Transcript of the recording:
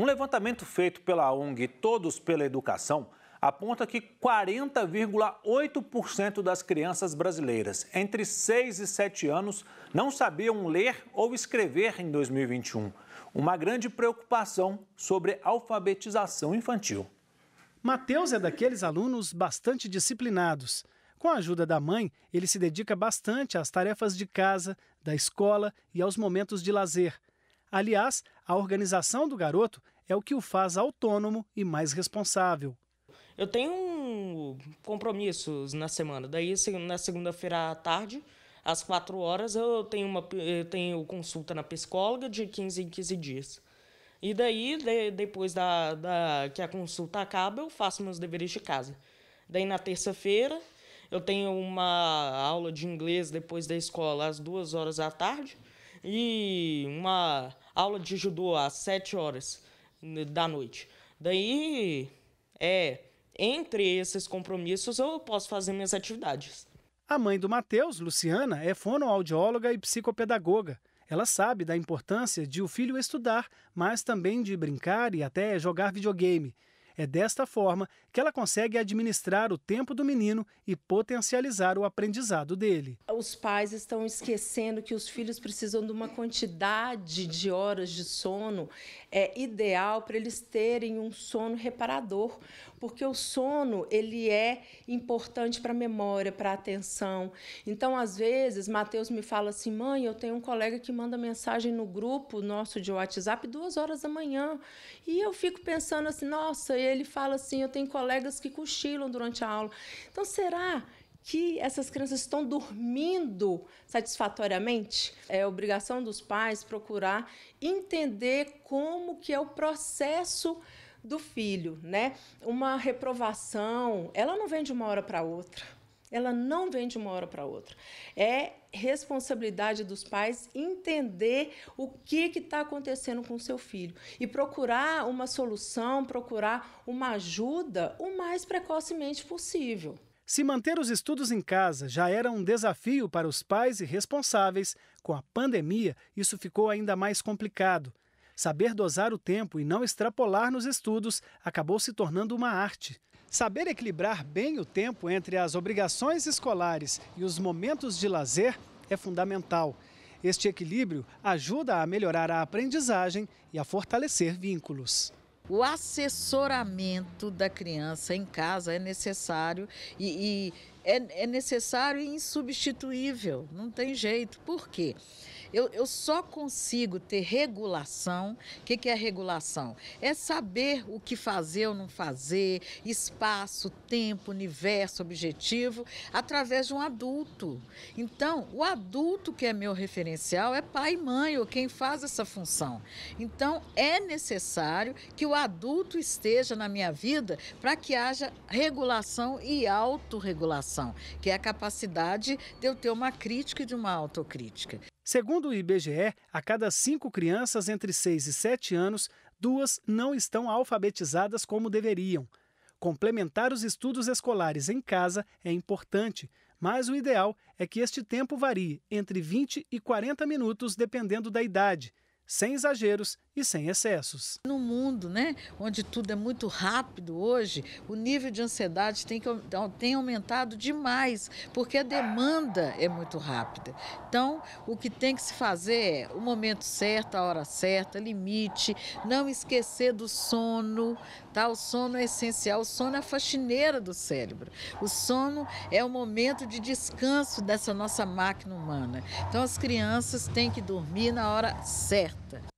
Um levantamento feito pela ONG Todos pela Educação aponta que 40,8% das crianças brasileiras entre 6 e 7 anos não sabiam ler ou escrever em 2021. Uma grande preocupação sobre alfabetização infantil. Mateus é daqueles alunos bastante disciplinados. Com a ajuda da mãe, ele se dedica bastante às tarefas de casa, da escola e aos momentos de lazer. Aliás, a organização do garoto é o que o faz autônomo e mais responsável. Eu tenho compromissos na semana, daí na segunda-feira à tarde, às quatro horas, eu tenho, uma, eu tenho consulta na psicóloga de 15 em 15 dias. E daí, de, depois da, da, que a consulta acaba, eu faço meus deveres de casa. Daí, na terça-feira, eu tenho uma aula de inglês depois da escola às duas horas da tarde e uma aula de judô às sete horas da noite. Daí, é, entre esses compromissos eu posso fazer minhas atividades. A mãe do Matheus, Luciana, é fonoaudióloga e psicopedagoga. Ela sabe da importância de o filho estudar, mas também de brincar e até jogar videogame. É desta forma que ela consegue administrar o tempo do menino e potencializar o aprendizado dele. Os pais estão esquecendo que os filhos precisam de uma quantidade de horas de sono é, ideal para eles terem um sono reparador, porque o sono ele é importante para a memória, para a atenção. Então, às vezes, Mateus me fala assim, mãe, eu tenho um colega que manda mensagem no grupo nosso de WhatsApp duas horas da manhã e eu fico pensando assim, nossa, ele ele fala assim: eu tenho colegas que cochilam durante a aula. Então, será que essas crianças estão dormindo satisfatoriamente. É obrigação dos pais procurar entender como que é o processo do filho, né? Uma reprovação, ela não vem de uma hora para outra. Ela não vem de uma hora para outra. É responsabilidade dos pais entender o que está acontecendo com o seu filho e procurar uma solução, procurar uma ajuda o mais precocemente possível. Se manter os estudos em casa já era um desafio para os pais e responsáveis, com a pandemia isso ficou ainda mais complicado. Saber dosar o tempo e não extrapolar nos estudos acabou se tornando uma arte. Saber equilibrar bem o tempo entre as obrigações escolares e os momentos de lazer é fundamental. Este equilíbrio ajuda a melhorar a aprendizagem e a fortalecer vínculos. O assessoramento da criança em casa é necessário e, e é, é necessário e insubstituível, não tem jeito. Por quê? Eu, eu só consigo ter regulação. O que, que é regulação? É saber o que fazer ou não fazer, espaço, tempo, universo, objetivo, através de um adulto. Então, o adulto que é meu referencial é pai e mãe, ou quem faz essa função. Então, é necessário que o adulto esteja na minha vida para que haja regulação e autorregulação que é a capacidade de eu ter uma crítica e de uma autocrítica. Segundo o IBGE, a cada cinco crianças entre 6 e 7 anos, duas não estão alfabetizadas como deveriam. Complementar os estudos escolares em casa é importante, mas o ideal é que este tempo varie entre 20 e 40 minutos, dependendo da idade, sem exageros e sem excessos. No mundo, né, onde tudo é muito rápido hoje, o nível de ansiedade tem, que, tem aumentado demais, porque a demanda é muito rápida. Então, o que tem que se fazer é o momento certo, a hora certa, limite, não esquecer do sono, tá? O sono é essencial, o sono é a faxineira do cérebro. O sono é o momento de descanso dessa nossa máquina humana. Então, as crianças têm que dormir na hora certa.